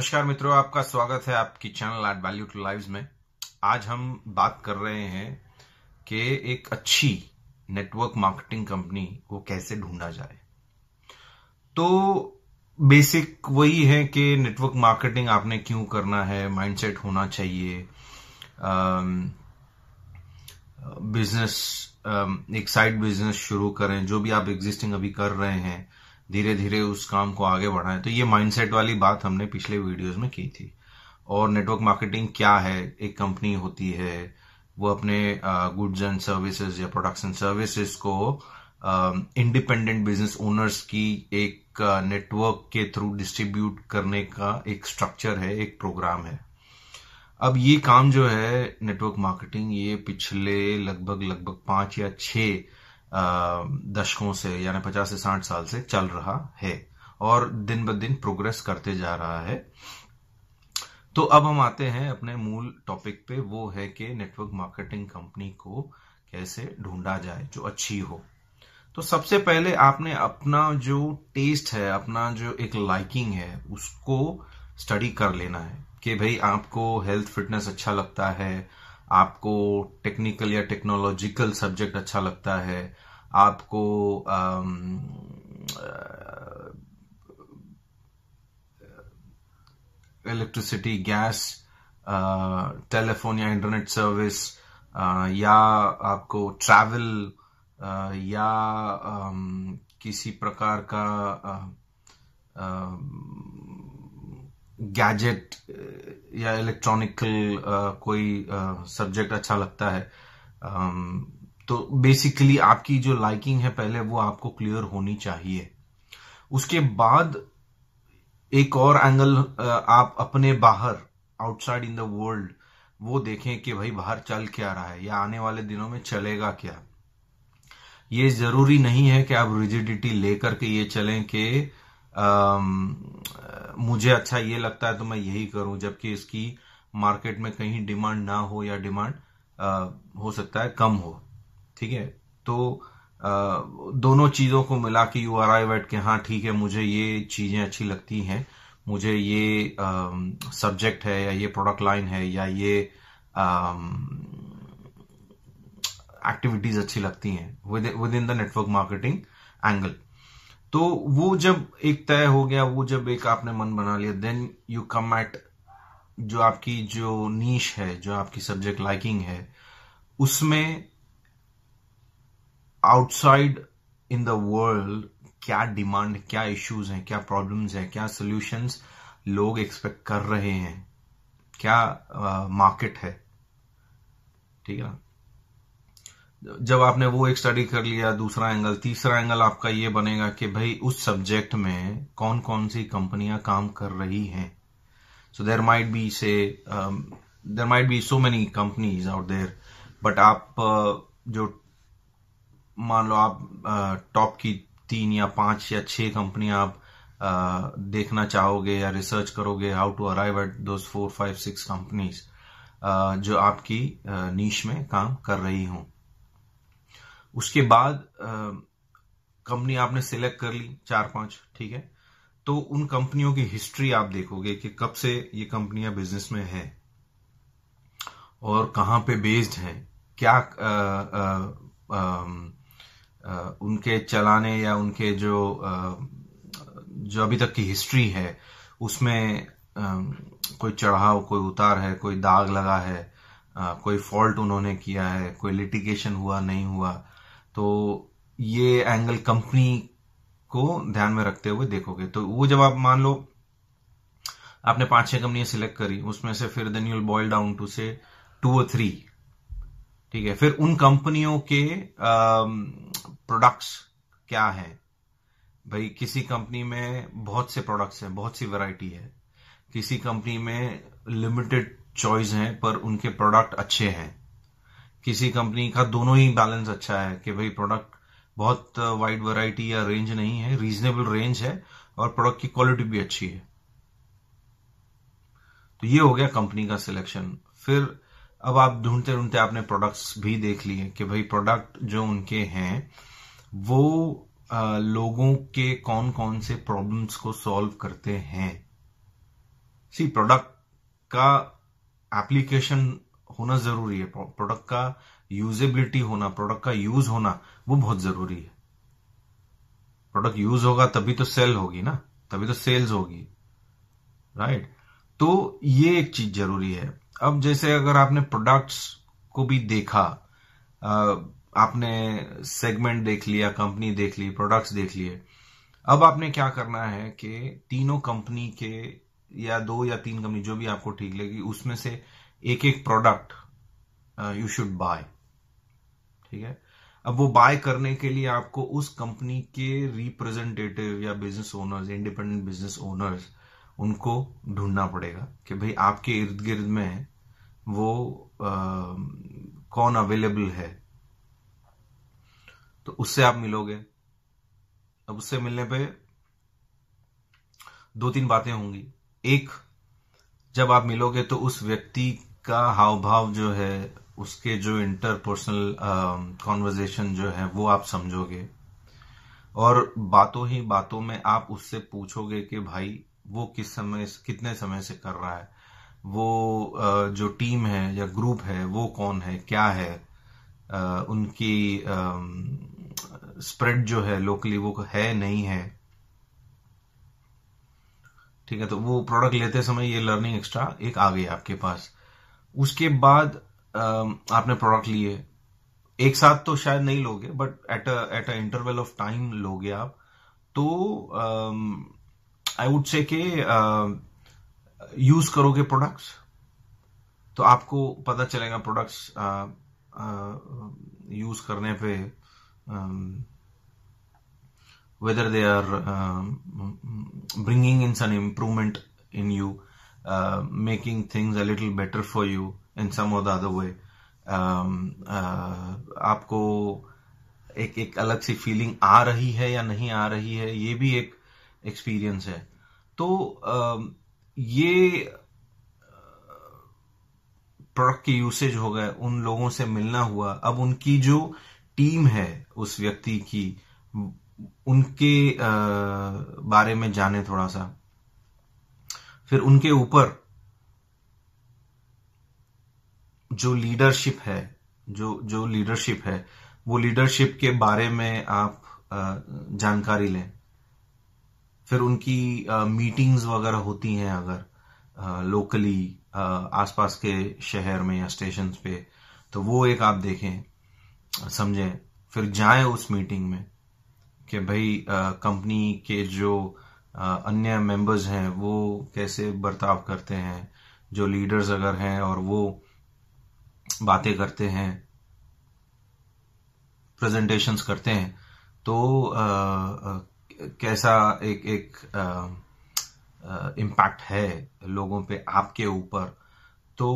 नमस्कार मित्रों आपका स्वागत है आपकी channel at value to live में आज हम बात कर रहे हैं कि एक अच्छी नेटवर्क मार्केटिंग कंपनी को कैसे ढूंढा जाए तो बेसिक वही है कि नेटवर्क मार्केटिंग आपने क्यों करना है माइंडसेट होना चाहिए बिजनेस एक साइड बिजनेस शुरू करें जो भी आप एग्जिस्टिंग अभी कर रहे हैं धीरे धीरे उस काम को आगे बढ़ाएं तो ये माइंडसेट वाली बात हमने पिछले वीडियोस में की थी और नेटवर्क मार्केटिंग क्या है एक कंपनी होती है वो अपने गुड्स एंड सर्विसेज या प्रोडक्ट्स एंड सर्विसेज को इंडिपेंडेंट बिजनेस ओनर्स की एक नेटवर्क के थ्रू डिस्ट्रीब्यूट करने का एक स्ट्रक्चर है एक प्रोग्राम है अब ये काम जो है नेटवर्क मार्केटिंग ये पिछले लगभग लगभग पांच या छह दशकों से यानी पचास से साठ साल से चल रहा है और दिन ब दिन प्रोग्रेस करते जा रहा है तो अब हम आते हैं अपने मूल टॉपिक पे वो है कि नेटवर्क मार्केटिंग कंपनी को कैसे ढूंढा जाए जो अच्छी हो तो सबसे पहले आपने अपना जो टेस्ट है अपना जो एक लाइकिंग है उसको स्टडी कर लेना है कि भाई आपको हेल्थ फिटनेस अच्छा लगता है आपको टेक्निकल या टेक्नोलॉजिकल सब्जेक्ट अच्छा लगता है आपको इलेक्ट्रिसिटी गैस टेलीफोन या इंटरनेट सर्विस या आपको ट्रैवल या किसी प्रकार का गैजेट uh, या इलेक्ट्रॉनिकल uh, कोई सब्जेक्ट uh, अच्छा लगता है um, तो बेसिकली आपकी जो लाइकिंग है पहले वो आपको क्लियर होनी चाहिए उसके बाद एक और एंगल आप अपने बाहर आउटसाइड इन द वर्ल्ड वो देखें कि भाई बाहर चल क्या रहा है या आने वाले दिनों में चलेगा क्या ये जरूरी नहीं है कि आप रिजिडिटी लेकर के ये चलें कि um, मुझे अच्छा ये लगता है तो मैं यही करूं जबकि इसकी मार्केट में कहीं डिमांड ना हो या डिमांड हो सकता है कम हो ठीक है तो आ, दोनों चीज़ों को मिला के यू आर आई वेट के हाँ ठीक है मुझे ये चीज़ें अच्छी लगती हैं मुझे ये सब्जेक्ट है या ये प्रोडक्ट लाइन है या ये एक्टिविटीज़ अच्छी लगती हैं within the network marketing angle तो वो जब एक तय हो गया वो जब एक आपने मन बना लिया देन यू कम एट जो आपकी जो नीश है जो आपकी सब्जेक्ट लाइकिंग है उसमें आउटसाइड इन द वर्ल्ड क्या डिमांड क्या इश्यूज हैं क्या प्रॉब्लम्स हैं क्या सॉल्यूशंस लोग एक्सपेक्ट कर रहे हैं क्या मार्केट uh, है ठीक है ना जब आपने वो एक स्टडी कर लिया दूसरा एंगल तीसरा एंगल आपका ये बनेगा कि भाई उस सब्जेक्ट में कौन कौन सी कंपनियां काम कर रही हैं सो देर might be say there might be so many companies out there but आप uh, जो मान लो आप टॉप uh, की तीन या पांच या छह कंपनियां आप uh, देखना चाहोगे या रिसर्च करोगे हाउ टू अराइव एट दो फोर फाइव सिक्स कंपनीज जो आपकी नीच uh, में काम कर रही हूं उसके बाद कंपनी आपने सिलेक्ट कर ली चार पांच ठीक है तो उन कंपनियों की हिस्ट्री आप देखोगे कि कब से ये कंपनियां बिजनेस में है और कहां पे बेस्ड हैं क्या आ, आ, आ, आ, उनके चलाने या उनके जो आ, जो अभी तक की हिस्ट्री है उसमें आ, कोई चढ़ाव कोई उतार है कोई दाग लगा है आ, कोई फॉल्ट उन्होंने किया है कोई लिटिगेशन हुआ नहीं हुआ तो ये एंगल कंपनी को ध्यान में रखते हुए देखोगे तो वो जब आप मान लो आपने पांच छह कंपनियां सिलेक्ट करी उसमें से फिर then you'll boil down to से टू और थ्री ठीक है फिर उन कंपनियों के प्रोडक्ट्स um, क्या है भाई किसी कंपनी में बहुत से प्रोडक्ट्स हैं बहुत सी वैरायटी है किसी कंपनी में लिमिटेड चॉइस है पर उनके प्रोडक्ट अच्छे हैं किसी कंपनी का दोनों ही बैलेंस अच्छा है कि भाई प्रोडक्ट बहुत वाइड uh, वैरायटी या रेंज नहीं है रीजनेबल रेंज है और प्रोडक्ट की क्वालिटी भी अच्छी है तो ये हो गया कंपनी का सिलेक्शन फिर अब आप ढूंढते ढूंढते आपने प्रोडक्ट्स भी देख लिए कि भाई प्रोडक्ट जो उनके हैं वो आ, uh, लोगों के कौन कौन से प्रॉब्लम्स को सॉल्व करते हैं सी प्रोडक्ट का एप्लीकेशन होना जरूरी है प्रोडक्ट का यूजेबिलिटी होना प्रोडक्ट का यूज होना वो बहुत जरूरी है प्रोडक्ट यूज होगा तभी तो सेल होगी ना तभी तो सेल्स होगी राइट तो ये एक चीज जरूरी है अब जैसे अगर आपने प्रोडक्ट्स को भी देखा आपने सेगमेंट देख लिया कंपनी देख ली प्रोडक्ट्स देख लिए अब आपने क्या करना है कि तीनों कंपनी के या दो या तीन कंपनी जो भी आपको ठीक लगी उसमें से एक एक प्रोडक्ट यू शुड बाय ठीक है अब वो बाय करने के लिए आपको उस कंपनी के रिप्रेजेंटेटिव या business owners independent business owners उनको ढूंढना पड़ेगा कि भाई आपके इर्द गिर्द में वो आ, um, कौन अवेलेबल है तो उससे आप मिलोगे अब उससे मिलने पे दो तीन बातें होंगी एक जब आप मिलोगे तो उस व्यक्ति का हाव भाव जो है उसके जो इंटरपर्सनल कॉन्वर्जेशन um, जो है वो आप समझोगे और बातों ही बातों में आप उससे पूछोगे कि भाई वो किस समय कितने समय से कर रहा है वो uh, जो टीम है या ग्रुप है वो कौन है क्या है uh, उनकी स्प्रेड um, uh, जो है लोकली वो है नहीं है ठीक है तो वो प्रोडक्ट लेते समय ये लर्निंग एक्स्ट्रा एक आ गई आपके पास उसके बाद आपने प्रोडक्ट लिए एक साथ तो शायद नहीं लोगे but at at a interval of time लोगे आप तो आई वुड से के यूज करोगे प्रोडक्ट्स तो आपको पता चलेगा प्रोडक्ट्स यूज करने पे whether they are bringing in some improvement in you making things a little better for you in some और or the um, uh, आपको एक एक अलग सी फीलिंग आ रही है या नहीं आ रही है ये भी एक एक्सपीरियंस है तो um, uh, ये प्रोडक्ट के यूसेज हो गए उन लोगों से मिलना हुआ अब उनकी जो टीम है उस व्यक्ति की उनके uh, बारे में जाने थोड़ा सा फिर उनके ऊपर जो लीडरशिप है जो जो लीडरशिप है वो लीडरशिप के बारे में आप जानकारी लें फिर उनकी मीटिंग्स वगैरह होती हैं अगर लोकली आसपास के शहर में या स्टेशन पे तो वो एक आप देखें समझें फिर जाएं उस मीटिंग में कि भाई कंपनी के जो अन्य मेंबर्स हैं वो कैसे बर्ताव करते हैं जो लीडर्स अगर हैं और वो बातें करते हैं प्रेजेंटेशंस करते हैं तो आ, आ, कैसा एक एक इम्पैक्ट है लोगों पे आपके ऊपर तो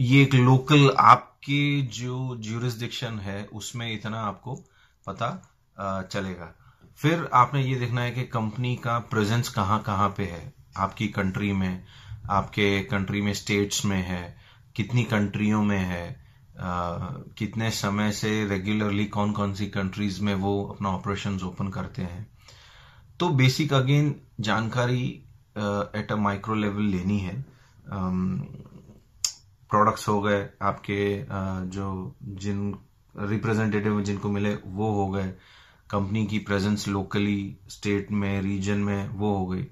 ये एक लोकल आपकी जो ज्यूरिस्डिक्शन है उसमें इतना आपको पता आ, चलेगा फिर आपने ये देखना है कि कंपनी का प्रेजेंस कहाँ कहाँ पे है आपकी कंट्री में आपके कंट्री में स्टेट्स में है कितनी कंट्रियों में है आ, कितने समय से रेगुलरली कौन कौन सी कंट्रीज में वो अपना ऑपरेशंस ओपन करते हैं तो बेसिक अगेन जानकारी एट अ माइक्रो लेवल लेनी है प्रोडक्ट्स हो गए आपके uh, जो जिन रिप्रेजेंटेटिव जिनको मिले वो हो गए कंपनी की प्रेजेंस लोकली स्टेट में रीजन में वो हो गई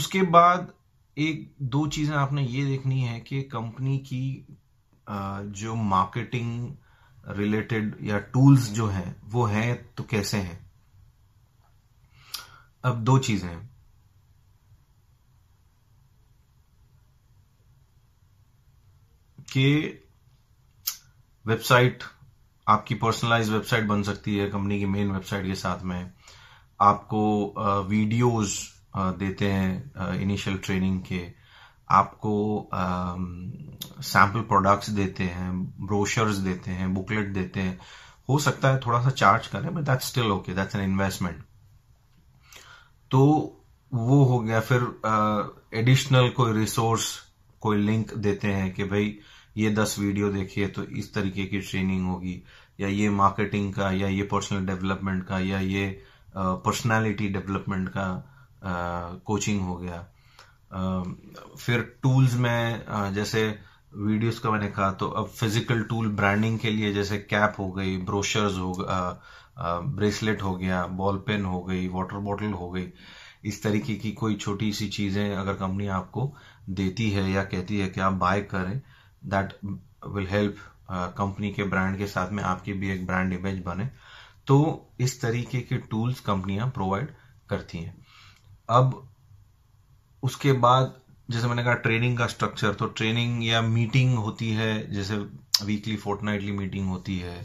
उसके बाद एक दो चीज़ें आपने ये देखनी है कि कंपनी की जो मार्केटिंग रिलेटेड या टूल्स जो हैं वो हैं तो कैसे हैं अब दो चीज़ें हैं कि वेबसाइट आपकी पर्सनलाइज वेबसाइट बन सकती है कंपनी की मेन वेबसाइट के साथ में आपको वीडियोस देते हैं इनिशियल ट्रेनिंग के आपको सैम्पल प्रोडक्ट्स देते हैं ब्रोशर्स देते हैं बुकलेट देते हैं हो सकता है थोड़ा सा चार्ज करें but that's still okay that's an investment तो वो हो गया फिर एडिशनल कोई रिसोर्स कोई लिंक देते हैं कि भाई uh, ये दस वीडियो देखिए तो इस तरीके की ट्रेनिंग होगी या ये मार्केटिंग का या ये पर्सनल डेवलपमेंट का या ये पर्सनालिटी डेवलपमेंट का कोचिंग हो गया फिर टूल्स में जैसे वीडियोस का मैंने कहा तो अब फिजिकल टूल ब्रांडिंग के लिए जैसे कैप हो गई ब्रोशर्स हो ब्रेसलेट हो गया बॉल पेन हो गई वाटर बॉटल हो गई इस तरीके की कोई छोटी सी चीज़ें अगर कंपनी आपको देती है या कहती है कि आप बाय करें दैट विल हेल्प कंपनी के ब्रांड के साथ में आपकी भी एक ब्रांड इमेज बने तो इस तरीके के टूल्स कंपनियां प्रोवाइड करती हैं अब उसके बाद जैसे मैंने कहा ट्रेनिंग का स्ट्रक्चर तो ट्रेनिंग या मीटिंग होती है जैसे वीकली फोर्टनाइटली मीटिंग होती है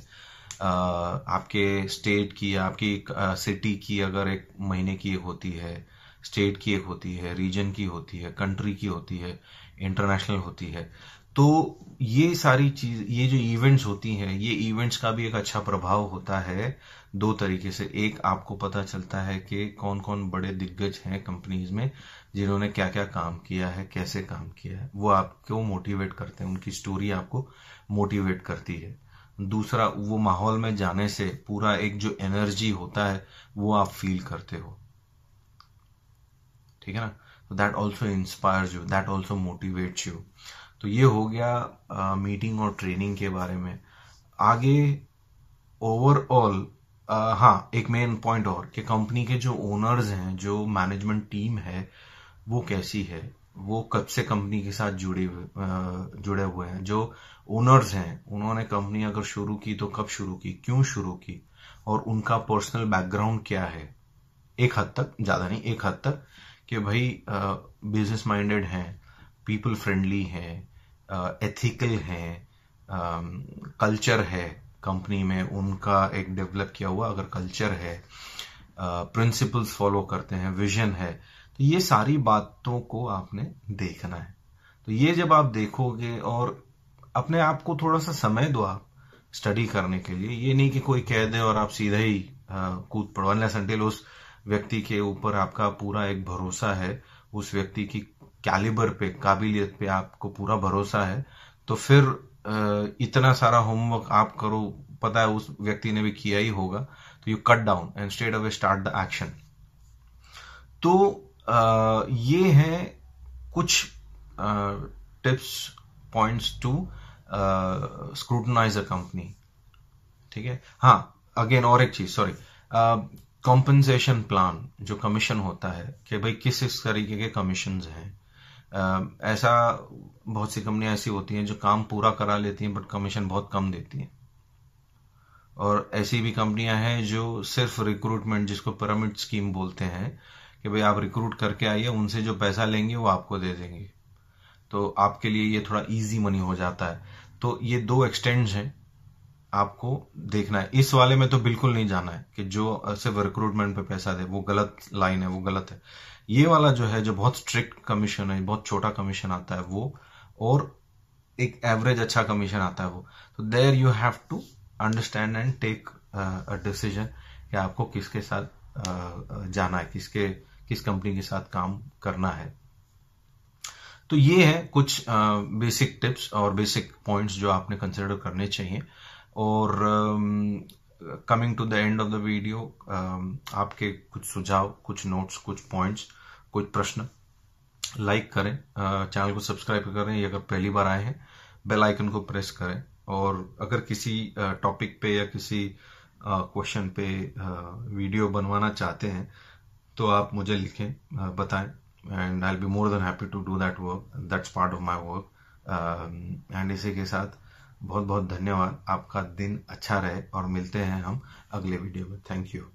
आपके स्टेट की आपकी सिटी की अगर एक महीने की एक होती है स्टेट की एक होती है रीजन की होती है कंट्री की होती है इंटरनेशनल होती है तो ये सारी चीज ये जो इवेंट्स होती हैं ये इवेंट्स का भी एक अच्छा प्रभाव होता है दो तरीके से एक आपको पता चलता है कि कौन कौन बड़े दिग्गज हैं कंपनीज में जिन्होंने क्या क्या काम किया है कैसे काम किया है वो आपको मोटिवेट करते हैं उनकी स्टोरी आपको मोटिवेट करती है दूसरा वो माहौल में जाने से पूरा एक जो एनर्जी होता है वो आप फील करते हो ठीक है ना that also inspire you that also motivates you तो ये हो गया आ, मीटिंग और ट्रेनिंग के बारे में आगे ओवरऑल हाँ एक मेन पॉइंट और कि कंपनी के जो ओनर्स हैं जो मैनेजमेंट टीम है वो कैसी है वो कब से कंपनी के साथ जुड़े हुए जुड़े हुए हैं जो ओनर्स हैं उन्होंने कंपनी अगर शुरू की तो कब शुरू की क्यों शुरू की और उनका पर्सनल बैकग्राउंड क्या है एक हद तक ज़्यादा नहीं एक हद तक कि भाई बिजनेस माइंडेड हैं पीपल फ्रेंडली हैं एथिकल uh, हैं कल्चर um, है कंपनी में उनका एक डेवलप किया हुआ अगर कल्चर है प्रिंसिपल्स uh, फॉलो करते हैं विजन है तो ये सारी बातों को आपने देखना है तो ये जब आप देखोगे और अपने आप को थोड़ा सा समय दो आप स्टडी करने के लिए ये नहीं कि कोई कह दे और आप सीधा ही uh, कूद पड़ो अनलेस उस व्यक्ति के ऊपर आपका पूरा एक भरोसा है उस व्यक्ति की कैलिबर पे काबिलियत पे आपको पूरा भरोसा है तो फिर इतना सारा होमवर्क आप करो पता है उस व्यक्ति ने भी किया ही होगा तो you cut down and stayed away start the action तो ये है कुछ tips points to scrutinize a company ठीक है हाँ अगेन और एक चीज सॉरी कॉम्पनसेशन प्लान जो कमीशन होता है कि भाई किस इस तरीके के कमीशन हैं ऐसा बहुत सी कंपनियां ऐसी होती हैं जो काम पूरा करा लेती हैं बट कमीशन बहुत कम देती हैं और ऐसी भी कंपनियां हैं जो सिर्फ रिक्रूटमेंट जिसको पिरामिड स्कीम बोलते हैं कि भाई आप रिक्रूट करके आइए उनसे जो पैसा लेंगे वो आपको दे देंगे तो आपके लिए ये थोड़ा इजी मनी हो जाता है तो ये दो एक्सटेंड्स हैं आपको देखना है इस वाले में तो बिल्कुल नहीं जाना है कि जो सिर्फ रिक्रूटमेंट पे पैसा दे वो गलत लाइन है वो गलत है ये वाला जो है जो बहुत स्ट्रिक्ट कमीशन है बहुत छोटा कमीशन आता है वो और एक एवरेज अच्छा कमीशन आता है वो तो there you have to understand and take decision कि आपको किसके साथ uh, जाना है किसके किस कंपनी के साथ काम करना है तो ये है कुछ बेसिक uh, टिप्स और बेसिक पॉइंट्स जो आपने कंसिडर करने चाहिए और coming to the end of the video आपके कुछ सुझाव कुछ नोट्स कुछ पॉइंट्स कुछ प्रश्न लाइक करें चैनल uh, को सब्सक्राइब करें अगर पहली बार आए हैं बेल आइकन को प्रेस करें और अगर किसी टॉपिक uh, पे या किसी क्वेश्चन uh, पे वीडियो बनवाना चाहते हैं तो आप मुझे लिखें बताएं and I be more than happy to do that work that's part of my work and इसी के साथ बहुत बहुत धन्यवाद आपका दिन अच्छा रहे और मिलते हैं हम अगले वीडियो में थैंक यू